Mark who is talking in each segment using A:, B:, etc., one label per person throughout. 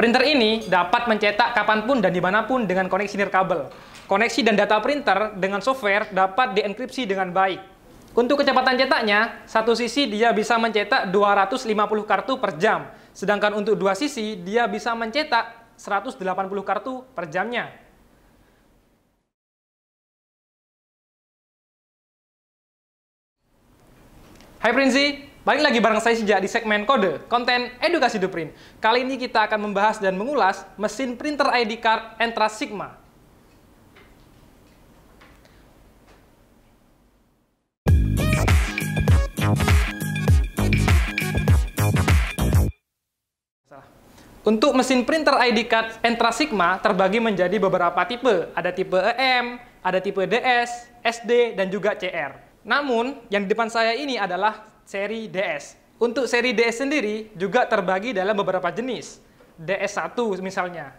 A: Printer ini dapat mencetak kapanpun dan dimanapun dengan koneksi nirkabel. Koneksi dan data printer dengan software dapat dienkripsi dengan baik. Untuk kecepatan cetaknya, satu sisi dia bisa mencetak 250 kartu per jam, sedangkan untuk dua sisi dia bisa mencetak 180 kartu per jamnya. Hai Prinzi, Balik lagi bareng saya Sija di segmen Kode, konten edukasi Duprint. Kali ini kita akan membahas dan mengulas mesin printer ID card Entra Sigma. Untuk mesin printer ID card Entra Sigma terbagi menjadi beberapa tipe. Ada tipe EM, ada tipe DS, SD, dan juga CR. Namun, yang di depan saya ini adalah seri DS. Untuk seri DS sendiri juga terbagi dalam beberapa jenis. DS1 misalnya,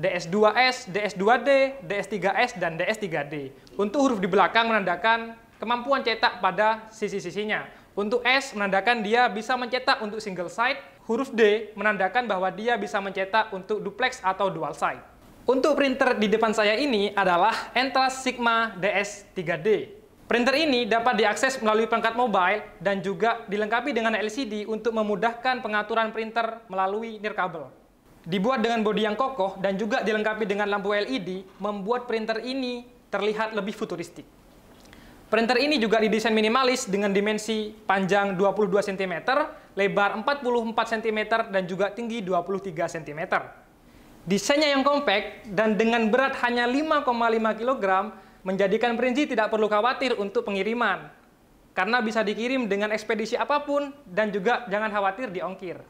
A: DS2S, DS2D, DS3S, dan DS3D. Untuk huruf di belakang menandakan kemampuan cetak pada sisi-sisinya. Untuk S menandakan dia bisa mencetak untuk single side, huruf D menandakan bahwa dia bisa mencetak untuk duplex atau dual side. Untuk printer di depan saya ini adalah Entra Sigma DS3D. Printer ini dapat diakses melalui perangkat mobile dan juga dilengkapi dengan LCD untuk memudahkan pengaturan printer melalui nirkabel. Dibuat dengan bodi yang kokoh dan juga dilengkapi dengan lampu LED, membuat printer ini terlihat lebih futuristik. Printer ini juga didesain minimalis dengan dimensi panjang 22 cm, lebar 44 cm, dan juga tinggi 23 cm. Desainnya yang kompak dan dengan berat hanya 5,5 kg menjadikan Perinci tidak perlu khawatir untuk pengiriman, karena bisa dikirim dengan ekspedisi apapun dan juga jangan khawatir diongkir.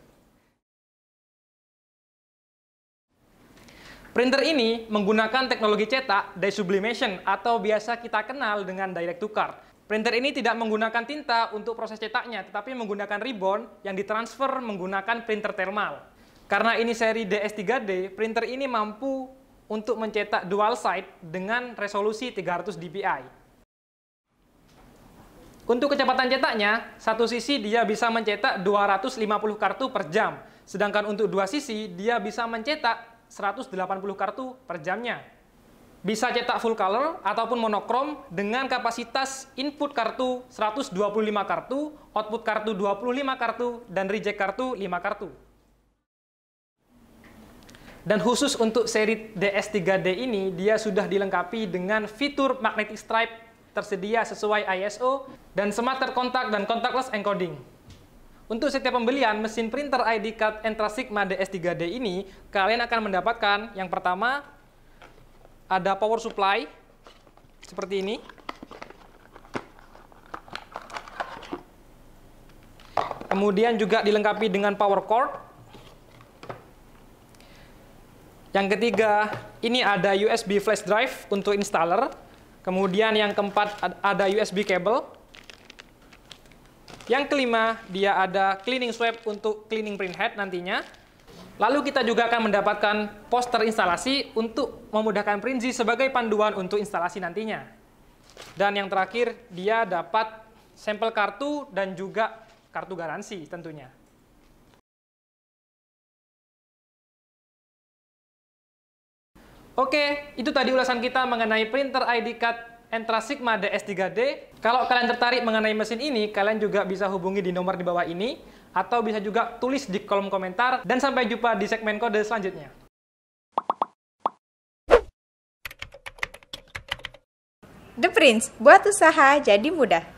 A: Printer ini menggunakan teknologi cetak dye sublimation atau biasa kita kenal dengan direct to card. Printer ini tidak menggunakan tinta untuk proses cetaknya, tetapi menggunakan ribbon yang ditransfer menggunakan printer thermal. Karena ini seri DS3D, printer ini mampu untuk mencetak dual side dengan resolusi 300 dpi. Untuk kecepatan cetaknya, satu sisi dia bisa mencetak 250 kartu per jam, sedangkan untuk dua sisi dia bisa mencetak 180 kartu per jamnya. Bisa cetak full color ataupun monokrom dengan kapasitas input kartu 125 kartu, output kartu 25 kartu, dan reject kartu 5 kartu. Dan khusus untuk seri DS3D ini, dia sudah dilengkapi dengan fitur magnetic stripe tersedia sesuai ISO dan smart kontak dan contactless encoding. Untuk setiap pembelian mesin printer ID card Entra Sigma DS3D ini, kalian akan mendapatkan yang pertama ada power supply seperti ini. Kemudian juga dilengkapi dengan power cord yang ketiga, ini ada USB flash drive untuk installer. Kemudian yang keempat ada USB cable. Yang kelima, dia ada cleaning swab untuk cleaning printhead nantinya. Lalu kita juga akan mendapatkan poster instalasi untuk memudahkan Prinzi sebagai panduan untuk instalasi nantinya. Dan yang terakhir, dia dapat sampel kartu dan juga kartu garansi tentunya. Oke, itu tadi ulasan kita mengenai printer ID card Entra Sigma DS3D. Kalau kalian tertarik mengenai mesin ini, kalian juga bisa hubungi di nomor di bawah ini, atau bisa juga tulis di kolom komentar. Dan sampai jumpa di segmen kode selanjutnya. The Prince, buat usaha jadi mudah.